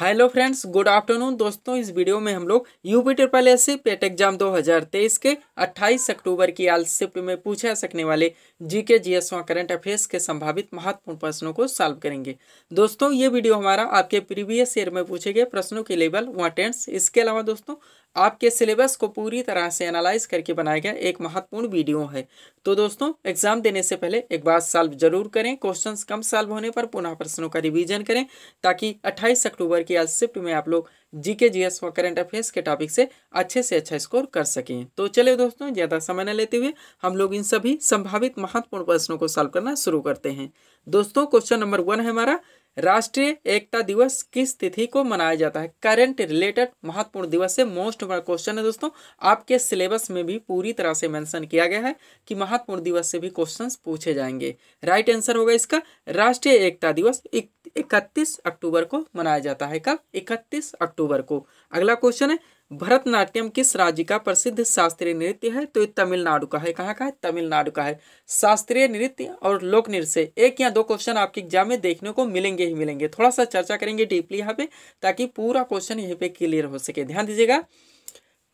hello friends good afternoon दोस्तों इस video में हम लोग UP triple S C PET exam 2023 के 28 अक्टूबर की आल शिफ्ट में पूछे जा सकने वाले जीके जीएस व करंट अफेयर्स के संभावित महत्वपूर्ण प्रश्नों को सॉल्व करेंगे दोस्तों ये वीडियो हमारा आपके प्रीवियस ईयर में पूछे गए प्रश्नों के लेवल व टेंस इसके अलावा दोस्तों आपके सिलेबस को पूरी तरह से एनालाइज करके बनाया गया एक महत्वपूर्ण वीडियो है तो दोस्तों एग्जाम देने से पहले एक बार सॉल्व जरूर करें क्वेश्चंस कम सॉल्व होने पर पुनः प्रश्नों का रिवीजन करें ताकि 28 अक्टूबर की एल शिफ्ट में आप लोग जीके जीएस व करंट अफेयर्स के टॉपिक से अच्छे से अच्छा स्कोर कर सकें तो चलिए दोस्तों ज़्यादा समय न लेते हुए हम लोग इन सभी संभावित महत्वपूर्ण प्रश्नों को सॉल्व करना शुरू करते हैं दोस्तों क्वेश्चन नंबर वन है हमारा राष्ट्रीय एकता दिवस किस तिथि को मनाया जाता है करंट रिलेटेड महत्वपूर्ण दिवस से मोस्ट बड़ा क्वेश्चन है दोस्तों आपके सिलेबस में भी पूरी तरह से मेंशन किया गया है कि महत्वपूर्ण दिवस से भी क्वेश्चंस पूछे जाएंगे राइट आंसर होगा इसका राष्ट्रीय एकता दिवस इकतीस अक्टूबर को मनाया जाता है कब इकतीस अक्टूबर अक्टूबर को अगला क्वेश्चन है भरतनाट्यम किस राज्य का प्रसिद्ध शास्त्रीय नृत्य है तो ये तमिलनाडु का है कहाँ का है तमिलनाडु का है शास्त्रीय नृत्य और लोक नृत्य एक या दो क्वेश्चन आपके एग्जाम में देखने को मिलेंगे ही मिलेंगे थोड़ा सा चर्चा करेंगे डीपली यहाँ पे ताकि पूरा क्वेश्चन यहीं पे क्लियर हो सके ध्यान दीजिएगा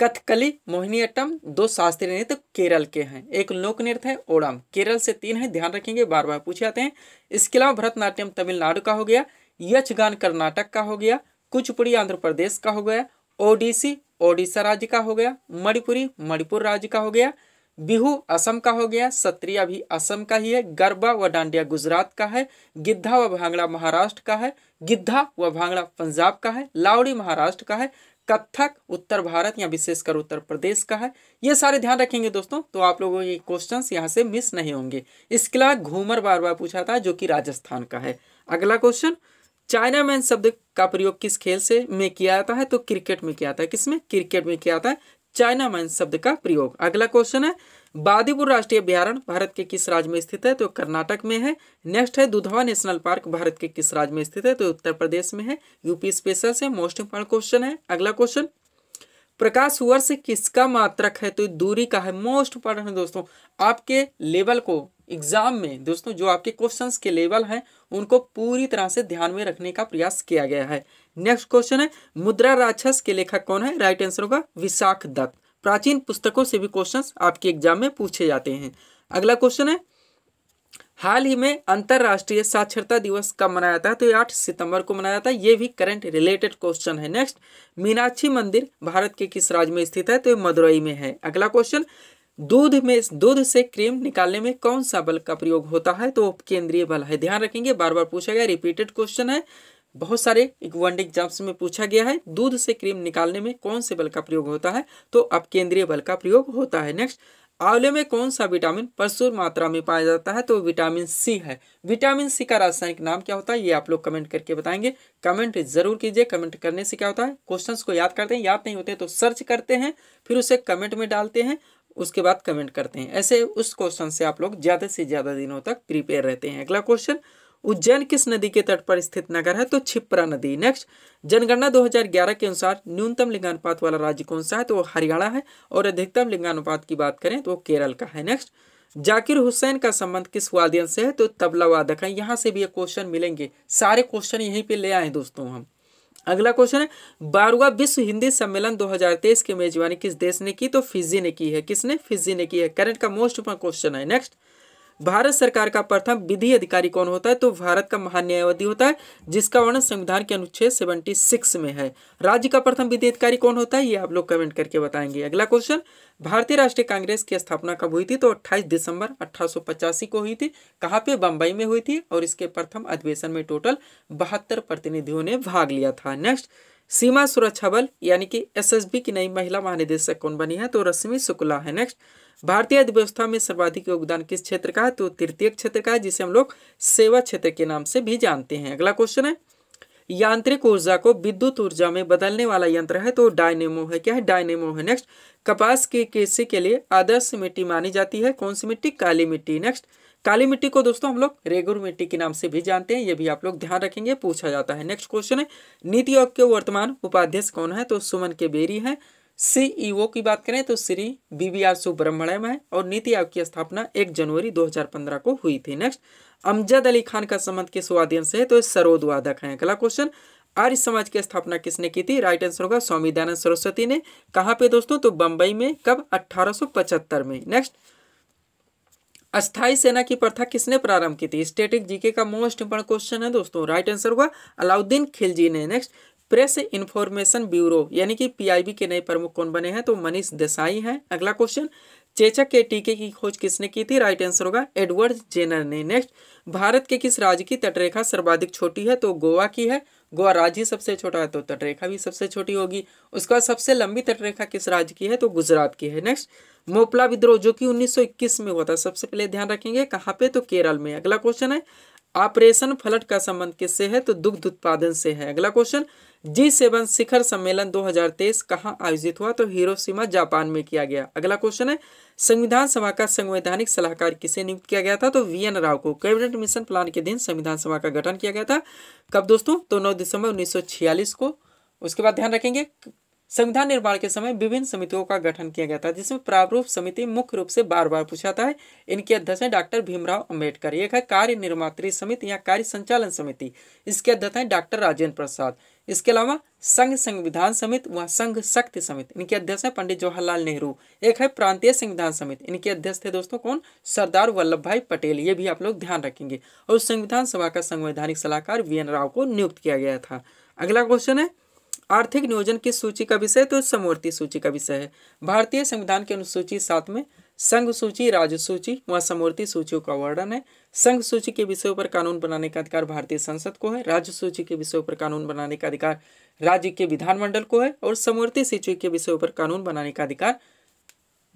कथकली मोहिनीअट्टम दो शास्त्रीय नृत्य केरल के हैं एक लोक नृत्य है ओणम केरल से तीन है ध्यान रखेंगे बार बार पूछे जाते हैं इसके अलावा भरतनाट्यम तमिलनाडु का हो गया यक्षगान कर्नाटक का हो गया कुचपुड़ी आंध्र प्रदेश का हो गया ओडिसी ओडिशा राज्य का हो गया मणिपुरी मणिपुर राज्य का हो गया बिहू असम का हो गया सत्रिया भी असम का ही है गरबा व डांडिया गुजरात का है गिद्धा व भांगड़ा महाराष्ट्र का है गिद्धा व भांगड़ा पंजाब का है लावड़ी महाराष्ट्र का है कथक उत्तर भारत या विशेषकर उत्तर प्रदेश का है ये सारे ध्यान रखेंगे दोस्तों तो आप लोगों के क्वेश्चन यहाँ से मिस नहीं होंगे इसके अलावा घूमर बार बार पूछा था जो कि राजस्थान का है अगला क्वेश्चन चाइना मैन शब्द का प्रयोग किस खेल से में किया जाता है तो क्रिकेट में किया जाता है किसमें क्रिकेट में किया जाता है चाइना मैन शब्द का प्रयोग अगला क्वेश्चन है बादीपुर राष्ट्रीय अभ्यारण भारत के किस राज्य में स्थित है तो कर्नाटक में है नेक्स्ट है दुधवा नेशनल पार्क भारत के किस राज्य में स्थित है तो उत्तर प्रदेश में है यूपी स्पेशल से मोस्ट इंपॉर्टेंट क्वेश्चन है अगला क्वेश्चन प्रकाश वर्ष किसका मात्रक है तो दूरी का है मोस्ट इंपॉर्टेंट है दोस्तों आपके लेवल को एग्जाम में दोस्तों जो आपके क्वेश्चंस के लेवल हैं उनको पूरी तरह से ध्यान में रखने का प्रयास किया गया है नेक्स्ट क्वेश्चन है मुद्रा राक्षस के लेखक कौन है राइट आंसर होगा विशाख दत्त प्राचीन पुस्तकों से भी क्वेश्चन आपके एग्जाम में पूछे जाते हैं अगला क्वेश्चन है हाल ही में अंतरराष्ट्रीय साक्षरता दिवस कब मनाया जाता है तो ये आठ सितंबर को मनाया जाता है ये भी करंट रिलेटेड क्वेश्चन है नेक्स्ट मीनाक्षी मंदिर भारत के किस राज्य में स्थित है तो ये मदुरई में है अगला क्वेश्चन दूध में दूध से क्रीम निकालने में कौन सा बल का प्रयोग होता है तो केंद्रीय बल है ध्यान रखेंगे बार बार पूछा गया रिपीटेड क्वेश्चन है बहुत सारे वन एग्जाम्स में पूछा गया है दूध से क्रीम निकालने में कौन से बल का प्रयोग होता है तो अब केंद्रीय बल का प्रयोग होता है नेक्स्ट आंवले में कौन सा विटामिन प्रचुर मात्रा में पाया जाता है तो विटामिन सी है विटामिन सी का रासायनिक नाम क्या होता है ये आप लोग कमेंट करके बताएंगे कमेंट जरूर कीजिए कमेंट करने से क्या होता है क्वेश्चंस को याद करते हैं याद नहीं होते तो सर्च करते हैं फिर उसे कमेंट में डालते हैं उसके बाद कमेंट करते हैं ऐसे उस क्वेश्चन से आप लोग ज़्यादा से ज़्यादा दिनों तक प्रिपेयर रहते हैं अगला क्वेश्चन उज्जैन किस नदी के तट पर स्थित नगर है तो छिप्रा नदी नेक्स्ट जनगणना 2011 के अनुसार न्यूनतम लिंगानुपात वाला राज्य कौन सा है तो वो हरियाणा है और अधिकतम लिंगानुपात की बात करें तो वो केरल का है नेक्स्ट जाकिर हुसैन का संबंध किस वाद्यन से है तो तबला वादक है यहाँ से भी ये क्वेश्चन मिलेंगे सारे क्वेश्चन यहीं पर ले आए दोस्तों हम अगला क्वेश्चन है बारवा विश्व हिंदी सम्मेलन 2023 की मेजबानी किस देश ने की तो फिजी ने की है किसने फिजी ने की है करंट का मोस्ट क्वेश्चन है नेक्स्ट भारत सरकार का प्रथम विधि अधिकारी कौन होता है तो भारत का महान न्यायवादी होता है जिसका वर्णन संविधान के अनुच्छेद सेवेंटी सिक्स में है राज्य का प्रथम विधि अधिकारी कौन होता है ये आप लोग कमेंट करके बताएंगे अगला क्वेश्चन भारतीय राष्ट्रीय कांग्रेस की स्थापना कब हुई थी तो 28 दिसंबर अठारह को हुई थी कहाँ पे बम्बई में हुई थी और इसके प्रथम अधिवेशन में टोटल बहत्तर प्रतिनिधियों ने भाग लिया था नेक्स्ट सीमा सुरक्षा बल यानी कि एसएसबी की नई महिला महानिदेशक कौन बनी है तो रश्मि शुक्ला है नेक्स्ट भारतीय अर्थव्यवस्था में सर्वाधिक योगदान किस क्षेत्र का है तो तृतीय क्षेत्र का है जिसे हम लोग सेवा क्षेत्र के नाम से भी जानते हैं अगला क्वेश्चन है यांत्रिक ऊर्जा को विद्युत ऊर्जा में बदलने वाला यंत्र है तो डायनेमो है क्या है डायनेमो है नेक्स्ट कपास के कृषि के लिए आदर्श मिट्टी मानी जाती है कौन सी मिट्टी काली मिट्टी नेक्स्ट काली मिट्टी को दोस्तों हम लोग रेगुर मिट्टी के नाम से भी जानते हैं ये भी आप लोग ध्यान रखेंगे पूछा जाता है नेक्स्ट क्वेश्चन है नीति आयोग के वर्तमान उपाध्यक्ष कौन है तो सुमन के बेरी है सीईओ e की बात करें तो Shri B V R Subrahmanyam है और नीति आयोग की स्थापना 1 जनवरी 2015 को हुई थी नेक्स्ट अमजद अली खान का संबंध किस वाद्यम से है तो सरोद वादक है अगला क्वेश्चन आर्य समाज की स्थापना किसने की थी राइट आंसर होगा स्वामी दयानंद सरस्वती ने कहा पे दोस्तों तो बंबई में कब अठारह में नेक्स्ट अस्थाई सेना की प्रथा किसने प्रारंभ की थी स्टेटिक जीके का मोस्ट इंपोर्टेंट क्वेश्चन है दोस्तों राइट आंसर हुआ अलाउद्दीन खिलजी ने नेक्स्ट प्रेस इंफॉर्मेशन ब्यूरो यानी कि पीआईबी के नए प्रमुख कौन बने हैं तो मनीष देसाई हैं अगला क्वेश्चन चेचक के टीके की खोज किसने की थी राइट आंसर होगा एडवर्ड जेनर ने नेक्स्ट भारत के किस राज्य की तटरेखा सर्वाधिक छोटी है तो गोवा की है गोवा राज्य सबसे छोटा है तो तटरेखा भी सबसे छोटी होगी उसके बाद सबसे लंबी तटरेखा किस राज्य की है तो गुजरात की है नेक्स्ट मोपला विद्रोह जो कि 1921 में हुआ था सबसे पहले ध्यान रखेंगे कहाँ पे तो केरल में अगला क्वेश्चन है ऑपरेशन फलट का संबंध किससे है तो दुग्ध उत्पादन से है अगला क्वेश्चन जी सेवन शिखर सम्मेलन 2023 कहाँ आयोजित हुआ तो हिरोशिमा जापान में किया गया अगला क्वेश्चन है संविधान सभा का संवैधानिक सलाहकार किसे नियुक्त किया गया था तो वी एन राव को कैबिनेट मिशन प्लान के दिन संविधान सभा का गठन किया गया था कब दोस्तों तो नौ दिसंबर 1946 को उसके बाद ध्यान रखेंगे संविधान निर्माण के समय विभिन्न समितियों का गठन किया गया था जिसमें प्रारूप समिति मुख्य रूप से बार बार पूछा था इनके अध्यक्ष हैं डॉक्टर भीमराव अम्बेडकर एक है कार्य निर्मात्री समिति या कार्य संचालन समिति इसके अध्यक्ष हैं डॉक्टर राजेंद्र प्रसाद इसके अलावा संघ संविधान समिति व संघ शक्ति समिति इनके अध्यक्ष हैं पंडित जवाहरलाल नेहरू एक है प्रांतीय संविधान समिति इनके अध्यक्ष थे दोस्तों कौन सरदार वल्लभ भाई पटेल ये भी आप लोग ध्यान रखेंगे और संविधान सभा का संवैधानिक सलाहकार वी एन राव को नियुक्त किया गया था अगला क्वेश्चन है आर्थिक नियोजन की सूची का विषय तो समवर्ती सूची का विषय है भारतीय संविधान के अनुसूची सात में संघ सूची राज्य सूची व समवर्ती सूचियों का वर्णन है संघ सूची के विषयों पर कानून बनाने का अधिकार भारतीय संसद को है राज्य सूची के विषयों पर कानून बनाने का अधिकार राज्य के विधानमंडल को है और समवर्ती सूची के विषयों पर कानून बनाने का अधिकार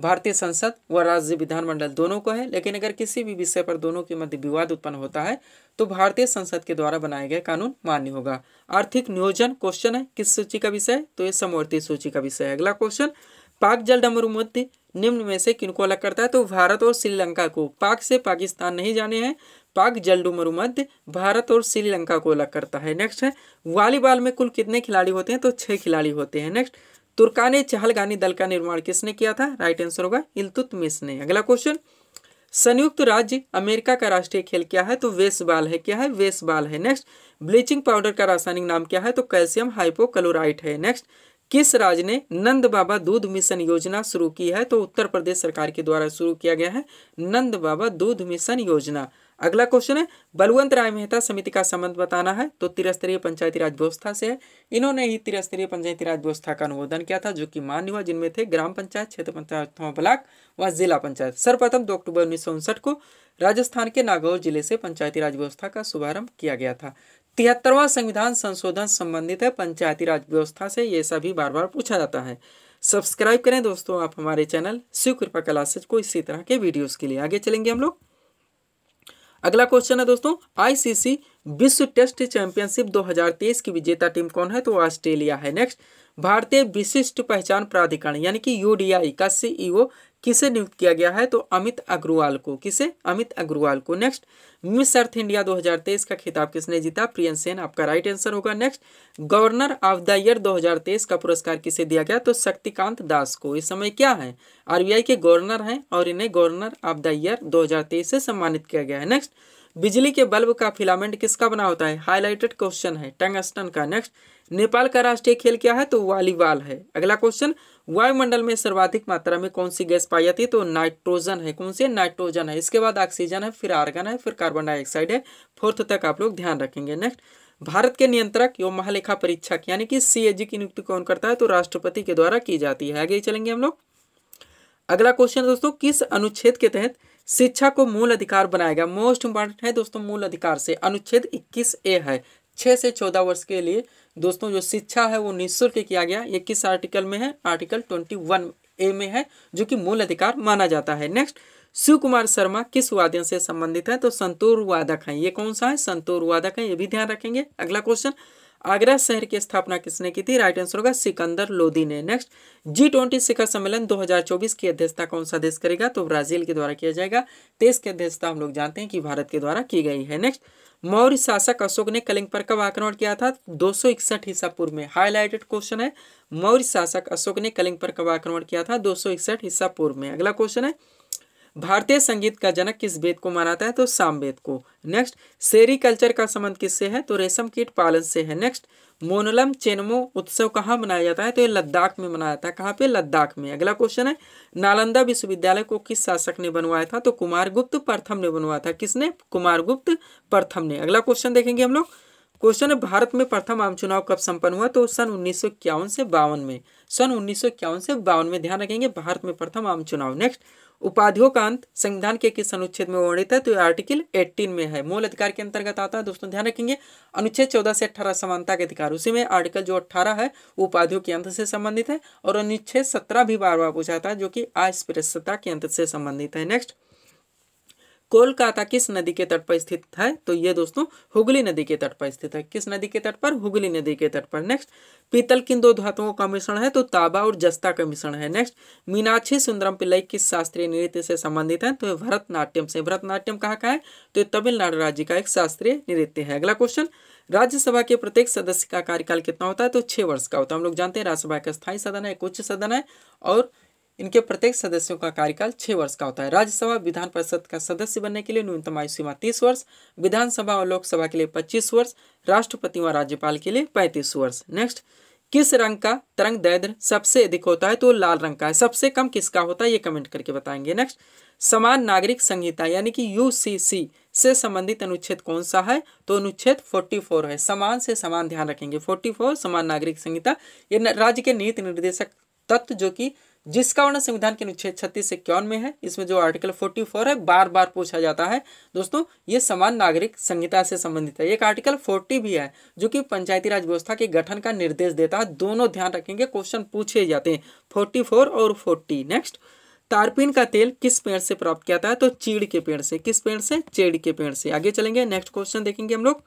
भारतीय संसद व राज्य विधानमंडल दोनों को है लेकिन अगर किसी भी विषय पर दोनों के मध्य विवाद उत्पन्न होता है तो भारतीय संसद के द्वारा बनाए गए कानून मान्य होगा आर्थिक नियोजन क्वेश्चन है किस सूची का विषय तो ये समवर्ती सूची का विषय है अगला क्वेश्चन पाक जल मध्य निम्न में से किनको अलग करता है तो भारत और श्रीलंका को पाक से पाकिस्तान नहीं जाने हैं पाक जलडू मध्य भारत और श्रीलंका को अलग करता है नेक्स्ट है वॉलीबॉल में कुल कितने खिलाड़ी होते हैं तो छह खिलाड़ी होते हैं नेक्स्ट तुर्काने चहलगानी दल का निर्माण किसने किया था राइट आंसर होगा इल्तुतमिश ने अगला क्वेश्चन संयुक्त राज्य अमेरिका का राष्ट्रीय खेल क्या है तो वेसबाल है क्या है वेसबाल है नेक्स्ट ब्लीचिंग पाउडर का रासायनिक नाम क्या है तो कैल्शियम हाइपोक्लोराइट है नेक्स्ट किस राज्य ने नंद बाबा दूध मिशन योजना शुरू की है तो उत्तर प्रदेश सरकार के द्वारा शुरू किया गया है नंद बाबा दूध मिशन योजना अगला क्वेश्चन है बलवंत राय मेहता समिति का संबंध बताना है तो त्रिस्तरीय पंचायती राज व्यवस्था से है इन्होंने ही त्रिस्तरीय पंचायती राज व्यवस्था का अनुमोदन किया था जो कि मान्य हुआ जिनमें थे ग्राम पंचायत क्षेत्र पंचायत ब्लॉक व जिला पंचायत सर्वप्रथम दो अक्टूबर उन्नीस को राजस्थान के नागौर जिले से पंचायती राज व्यवस्था का शुभारंभ किया गया था तिहत्तरवां संविधान संशोधन संबंधित है पंचायती राज व्यवस्था से ये सभी बार बार पूछा जाता है सब्सक्राइब करें दोस्तों आप हमारे चैनल शिव कृपा क्लासेज को इसी तरह के वीडियोस के लिए आगे चलेंगे हम लोग अगला क्वेश्चन है दोस्तों आईसीसी विश्व टेस्ट चैंपियनशिप 2023 की विजेता टीम कौन है तो ऑस्ट्रेलिया है नेक्स्ट भारतीय विशिष्ट पहचान प्राधिकरण यानी कि यूडीआई का सीईओ e किसे नियुक्त किया गया है तो अमित अग्रवाल को किसे अमित अग्रवाल को नेक्स्ट मिस अर्थ इंडिया 2023 का खिताब किसने जीता प्रियन सेन आपका राइट आंसर होगा next governor of the year 2023 का पुरस्कार किसे दिया गया तो शक्तिकांत दास को इस समय क्या है आरबीआई के गवर्नर हैं और इन्हें गवर्नर ऑफ द ईयर दो से सम्मानित किया गया है नेक्स्ट बिजली के बल्ब का फिलामेंट किसका बना होता है हाईलाइटेड क्वेश्चन है टंगस्टन का नेक्स्ट नेपाल का राष्ट्रीय खेल क्या है तो वॉलीबॉल है अगला क्वेश्चन वायुमंडल में सर्वाधिक मात्रा में कौन सी गैस पाई जाती है तो नाइट्रोजन है कौन सी नाइट्रोजन है इसके बाद ऑक्सीजन है फिर आर्गन है फिर कार्बन डाइऑक्साइड है फोर्थ तक आप लोग ध्यान रखेंगे नेक्स्ट भारत के नियंत्रक एवं महालेखा परीक्षक यानी कि सीएजी की नियुक्ति कौन करता है तो राष्ट्रपति के द्वारा की जाती है आगे चलेंगे हम लोग अगला क्वेश्चन दोस्तों किस अनुच्छेद के तहत शिक्षा को मूल अधिकार बनाया गया मोस्ट इंपॉर्टेंट है दोस्तों मूल अधिकार से अनुच्छेद इक्कीस ए है छः से चौदह वर्ष के लिए दोस्तों जो शिक्षा है वो निःशुल्क किया गया ये किस आर्टिकल में है आर्टिकल ट्वेंटी वन ए में है जो कि मूल अधिकार माना जाता है नेक्स्ट शिव कुमार शर्मा किस वाद्य से संबंधित है तो संतोर वादक है ये कौन सा है संतोर वादक है ये भी ध्यान रखेंगे अगला क्वेश्चन आगरा शहर की स्थापना किसने की थी राइट आंसर होगा सिकंदर लोदी ने नेक्स्ट जी ट्वेंटी शिखर सम्मेलन 2024 की अध्यक्षता कौन सा देश करेगा तो ब्राजील के द्वारा किया जाएगा देश की अध्यक्षता हम लोग जानते हैं कि भारत के द्वारा की गई है नेक्स्ट मौर्य शासक अशोक ने कलिंग पर कब आक्रमण किया था दो सौ ईसा पूर्व में हाईलाइटेड क्वेश्चन है मौर्य शासक अशोक ने कलिंग पर कब आक्रमण किया था दो सौ ईसा पूर्व में अगला क्वेश्चन है भारतीय संगीत का जनक किस वेद को मनाता है तो सामवेद को नेक्स्ट सेरी कल्चर का संबंध किससे है तो रेशम कीट पालन से है नेक्स्ट मोनलम चेनमो उत्सव कहाँ मनाया जाता है तो ये लद्दाख में मनाया जाता है कहाँ पे लद्दाख में अगला क्वेश्चन है नालंदा विश्वविद्यालय को किस शासक ने बनवाया था तो कुमार गुप्त प्रथम ने बनवाया था किसने कुमार गुप्त प्रथम ने अगला क्वेश्चन देखेंगे हम लोग क्वेश्चन है भारत में प्रथम आम चुनाव कब संपन्न हुआ तो सन उन्नीस से बावन में सन उन्नीस से बावन में ध्यान रखेंगे भारत में प्रथम आम चुनाव नेक्स्ट उपाधियों का अंत संविधान के किस अनुच्छेद में वर्णित है तो आर्टिकल 18 में है मूल अधिकार के अंतर्गत आता है दोस्तों ध्यान रखेंगे अनुच्छेद 14 से 18 समानता के अधिकार उसी में आर्टिकल जो 18 है उपाधियों के अंत से संबंधित है और अनुच्छेद 17 भी बार बार पूछा था जो कि अस्पृश्यता के अंत से संबंधित है नेक्स्ट कोलकाता किस नदी के तट पर स्थित है तो ये दोस्तों हुगली नदी के तट पर स्थित है किस नदी के तट पर हुगली नदी के तट पर नेक्स्ट पीतल किन दो धातुओं का मिश्रण है तो ताबा और जस्ता का मिश्रण है नेक्स्ट मीनाक्षी सुंदरम पिल्लई किस शास्त्रीय नृत्य से संबंधित है तो भरतनाट्यम से भरतनाट्यम कहाँ का है तो ये तमिलनाडु राज्य का एक शास्त्रीय नृत्य है अगला क्वेश्चन राज्यसभा के प्रत्येक सदस्य का कार्यकाल कितना होता है तो छह वर्ष का होता है हम लोग जानते हैं राज्यसभा का स्थायी सदन है एक उच्च सदन है और इनके प्रत्येक सदस्यों का कार्यकाल छह वर्ष का होता है राज्यसभा विधान परिषद का सदस्य बनने के लिए न्यूनतम आयु सीमा तीस वर्ष विधानसभा और लोकसभा के लिए पच्चीस वर्ष राष्ट्रपति व राज्यपाल के लिए पैंतीस वर्ष नेक्स्ट किस रंग का तरंग दैद्र सबसे अधिक होता है तो लाल रंग का है सबसे कम किसका होता है ये कमेंट करके बताएंगे नेक्स्ट समान नागरिक संहिता यानी कि यूसीसी से संबंधित अनुच्छेद कौन सा है तो अनुच्छेद 44 है समान से समान ध्यान रखेंगे 44 समान नागरिक संहिता ये राज्य के नीति निर्देशक तत्व जो कि जिसका वर्णन संविधान के अनुच्छेद छत्तीस से में है इसमें जो आर्टिकल फोर्टी फोर है बार बार पूछा जाता है दोस्तों ये समान नागरिक संहिता से संबंधित है एक आर्टिकल फोर्टी भी है जो कि पंचायती राज व्यवस्था के गठन का निर्देश देता है दोनों ध्यान रखेंगे क्वेश्चन पूछे जाते हैं फोर्टी फोर और फोर्टी नेक्स्ट तारपीन का तेल किस पेड़ से प्राप्त किया जाता है तो चीड़ के पेड़ से किस पेड़ से चेड़ के पेड़ से आगे चलेंगे नेक्स्ट क्वेश्चन देखेंगे हम लोग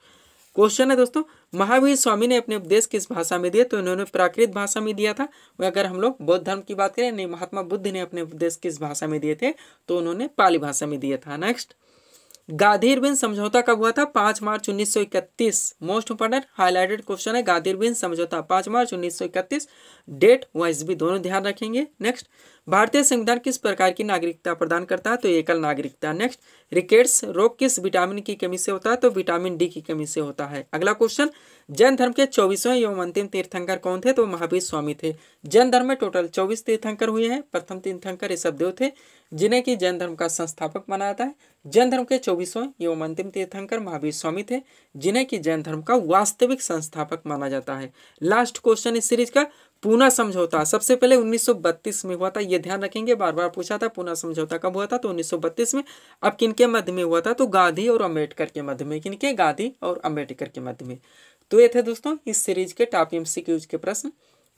क्वेश्चन है दोस्तों महावीर स्वामी ने अपने उपदेश किस भाषा में दिए तो इन्होंने प्राकृत भाषा में दिया था वह अगर हम लोग बौद्ध धर्म की बात करें नहीं महात्मा बुद्ध ने अपने उपदेश किस भाषा में दिए थे तो उन्होंने पाली भाषा में दिया था नेक्स्ट गाधीर बिन समझौता कब हुआ था पांच मार्च उन्नीस मोस्ट इंपॉर्टेंट हाईलाइटेड क्वेश्चन है गाधीर बिन समझौता पांच मार्च उन्नीस डेट वाइज भी दोनों ध्यान रखेंगे नेक्स्ट भारतीय संविधान किस प्रकार की नागरिकता प्रदान करता है तो एकल नागरिकता नेक्स्ट रिकेट्स रोग किस विटामिन की कमी से होता है तो विटामिन डी की कमी से होता है अगला क्वेश्चन जैन धर्म के चौबीसवें एवं अंतिम तीर्थंकर कौन थे तो महावीर स्वामी थे जैन धर्म में टोटल चौबीस तीर्थंकर हुए हैं प्रथम तीर्थंकर ऋषभदेव थे जिन्हें की जैन धर्म का संस्थापक माना जाता है जैन धर्म के चौबीसवें एवं अंतिम तीर्थंकर महावीर स्वामी थे जिन्हें की जैन धर्म का वास्तविक संस्थापक माना जाता है लास्ट क्वेश्चन इस सीरीज का पूना समझौता सबसे पहले 1932 में हुआ था ये ध्यान रखेंगे बार बार पूछा था पूना समझौता कब हुआ था तो 1932 में अब किनके मध्य में हुआ था तो गांधी और अम्बेडकर के मध्य में किनके गांधी और अम्बेडकर के मध्य में तो ये थे दोस्तों इस सीरीज के टॉप एम के प्रश्न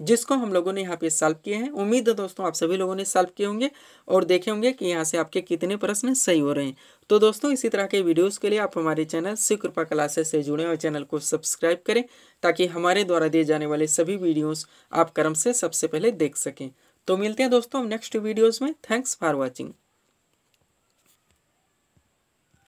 जिसको हम लोगों ने यहाँ पे सॉल्व किए हैं उम्मीद है दोस्तों आप सभी लोगों ने सॉल्व किए होंगे और देखे होंगे कि यहाँ से आपके कितने प्रश्न सही हो रहे हैं तो दोस्तों इसी तरह के वीडियोस के लिए आप हमारे चैनल कृपा क्लासेस से जुड़े और चैनल को सब्सक्राइब करें ताकि हमारे द्वारा दिए जाने वाले सभी वीडियोज़ आप क्रम से सबसे पहले देख सकें तो मिलते हैं दोस्तों नेक्स्ट वीडियोज़ में थैंक्स फॉर वॉचिंग